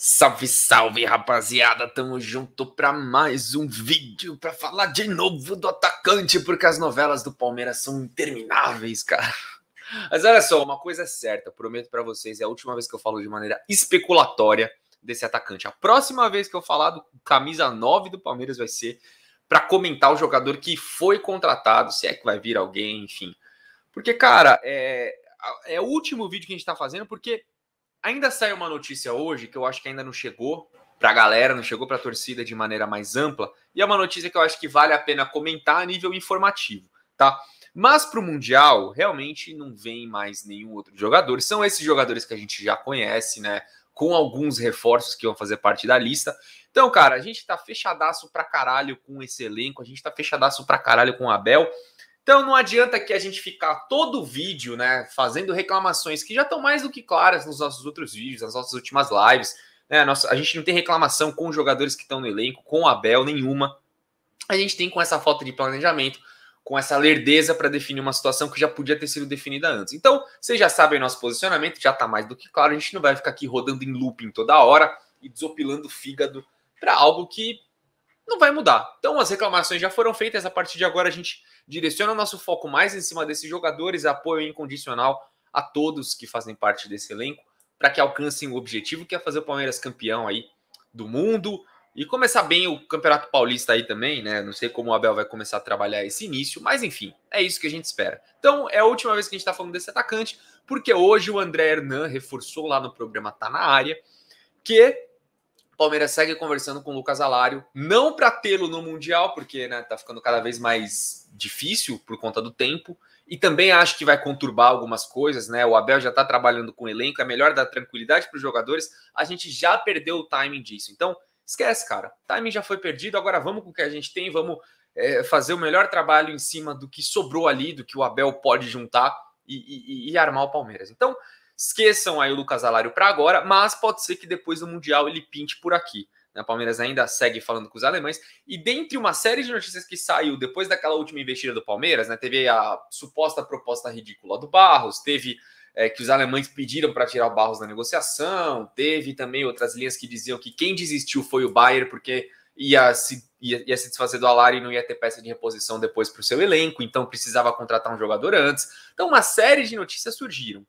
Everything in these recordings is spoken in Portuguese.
Salve, salve, rapaziada! Tamo junto para mais um vídeo para falar de novo do atacante, porque as novelas do Palmeiras são intermináveis, cara. Mas olha só, uma coisa é certa, prometo para vocês, é a última vez que eu falo de maneira especulatória desse atacante. A próxima vez que eu falar do camisa 9 do Palmeiras vai ser para comentar o jogador que foi contratado, se é que vai vir alguém, enfim. Porque, cara, é, é o último vídeo que a gente tá fazendo, porque Ainda sai uma notícia hoje que eu acho que ainda não chegou para a galera, não chegou para a torcida de maneira mais ampla, e é uma notícia que eu acho que vale a pena comentar a nível informativo, tá? Mas para o Mundial, realmente não vem mais nenhum outro jogador. São esses jogadores que a gente já conhece, né? Com alguns reforços que vão fazer parte da lista. Então, cara, a gente tá fechadaço pra caralho com esse elenco, a gente tá fechadaço pra caralho com o Abel. Então não adianta que a gente ficar todo o vídeo, né, fazendo reclamações que já estão mais do que claras nos nossos outros vídeos, nas nossas últimas lives. Né? Nossa, a gente não tem reclamação com os jogadores que estão no elenco, com o Abel nenhuma. A gente tem com essa falta de planejamento, com essa lerdeza para definir uma situação que já podia ter sido definida antes. Então, vocês já sabem nosso posicionamento, já está mais do que claro. A gente não vai ficar aqui rodando em looping toda hora e desopilando o fígado para algo que não vai mudar. Então, as reclamações já foram feitas, a partir de agora a gente direciona o nosso foco mais em cima desses jogadores, apoio incondicional a todos que fazem parte desse elenco, para que alcancem o objetivo que é fazer o Palmeiras campeão aí do mundo e começar bem o Campeonato Paulista aí também, né? Não sei como o Abel vai começar a trabalhar esse início, mas enfim, é isso que a gente espera. Então, é a última vez que a gente está falando desse atacante, porque hoje o André Hernan reforçou lá no programa Tá na Área que Palmeiras segue conversando com o Lucas Alário, não para tê-lo no Mundial, porque né, tá ficando cada vez mais difícil por conta do tempo, e também acho que vai conturbar algumas coisas, né? O Abel já está trabalhando com o elenco, é melhor dar tranquilidade para os jogadores. A gente já perdeu o timing disso. Então, esquece, cara. O timing já foi perdido, agora vamos com o que a gente tem, vamos é, fazer o melhor trabalho em cima do que sobrou ali, do que o Abel pode juntar e, e, e armar o Palmeiras. Então, Esqueçam aí o Lucas Alário para agora, mas pode ser que depois do Mundial ele pinte por aqui. Né? O Palmeiras ainda segue falando com os alemães. E dentre uma série de notícias que saiu depois daquela última investida do Palmeiras, né? teve a suposta proposta ridícula do Barros, teve é, que os alemães pediram para tirar o Barros da negociação, teve também outras linhas que diziam que quem desistiu foi o Bayern, porque ia se, ia, ia se desfazer do Alário e não ia ter peça de reposição depois para o seu elenco, então precisava contratar um jogador antes. Então, uma série de notícias surgiram.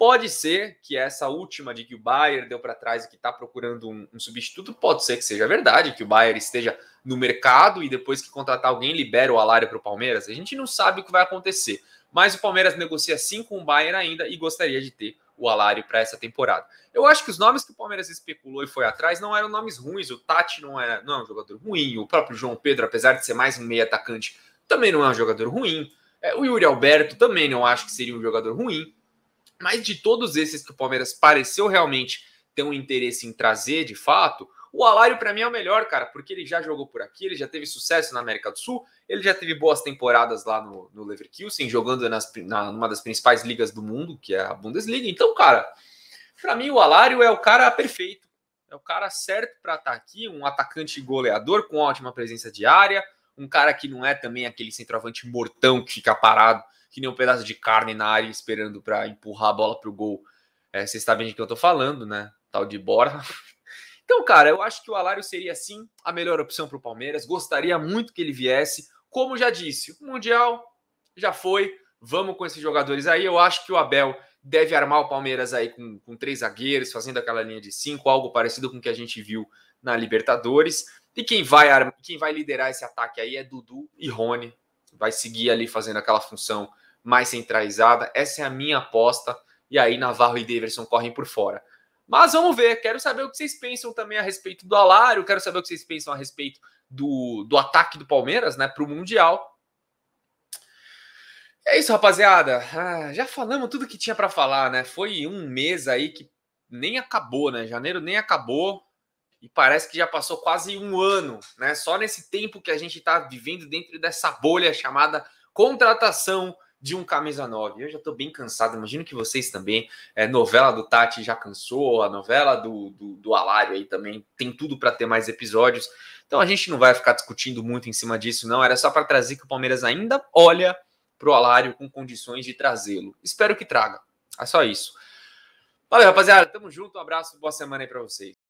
Pode ser que essa última de que o Bayer deu para trás e que está procurando um, um, substituto, pode ser que seja verdade, que o Bayer esteja no mercado e depois que contratar alguém libera o Alário para o Palmeiras. A gente não sabe o que vai acontecer. Mas o Palmeiras negocia sim com o Bayern ainda e gostaria de ter o Alário para essa temporada. Eu acho que os nomes que o Palmeiras especulou e foi atrás não eram nomes ruins. O Tati não é, não é um jogador ruim. O próprio João Pedro, apesar de ser mais um meio atacante, também não é um jogador ruim. É, o Yuri Alberto também não acho que seria um jogador ruim. Mas de todos esses que o Palmeiras pareceu realmente ter um interesse em trazer de fato, o Alário para mim é o melhor, cara, porque ele já jogou por aqui, ele já teve sucesso na América do Sul, ele já teve boas temporadas lá no, no Leverkusen, jogando nas, na, numa das principais ligas do mundo, que é a Bundesliga. Então, cara, para mim o Alário é o cara perfeito, é o cara certo para estar tá aqui, um atacante goleador com ótima presença de área, um cara que não é também aquele centroavante mortão que fica parado, que nem um pedaço de carne na área esperando para empurrar a bola para o gol. É, está vendo de que eu tô falando, né? Tal de Borra. Então, cara, eu acho que o Alário seria sim a melhor opção para o Palmeiras. Gostaria muito que ele viesse. Como já disse, o Mundial já foi. Vamos com esses jogadores aí. Eu acho que o Abel deve armar o Palmeiras aí com, com três zagueiros, fazendo aquela linha de cinco, algo parecido com o que a gente viu na Libertadores. E quem vai, quem vai liderar esse ataque aí é Dudu e Rony. Vai seguir ali fazendo aquela função mais centralizada. Essa é a minha aposta. E aí Navarro e Daverson correm por fora. Mas vamos ver. Quero saber o que vocês pensam também a respeito do Alário. Quero saber o que vocês pensam a respeito do, do ataque do Palmeiras né, para o Mundial. É isso, rapaziada. Ah, já falamos tudo que tinha para falar, né? Foi um mês aí que nem acabou, né? Janeiro nem acabou e parece que já passou quase um ano, né? Só nesse tempo que a gente está vivendo dentro dessa bolha chamada contratação de um camisa 9. Eu já estou bem cansado, imagino que vocês também. É, novela do Tati já cansou, a novela do, do, do Alário aí também tem tudo para ter mais episódios. Então a gente não vai ficar discutindo muito em cima disso, não. Era só para trazer que o Palmeiras ainda olha para o Alário com condições de trazê-lo. Espero que traga. É só isso. Valeu, rapaziada. Tamo junto. Um abraço. Boa semana aí para vocês.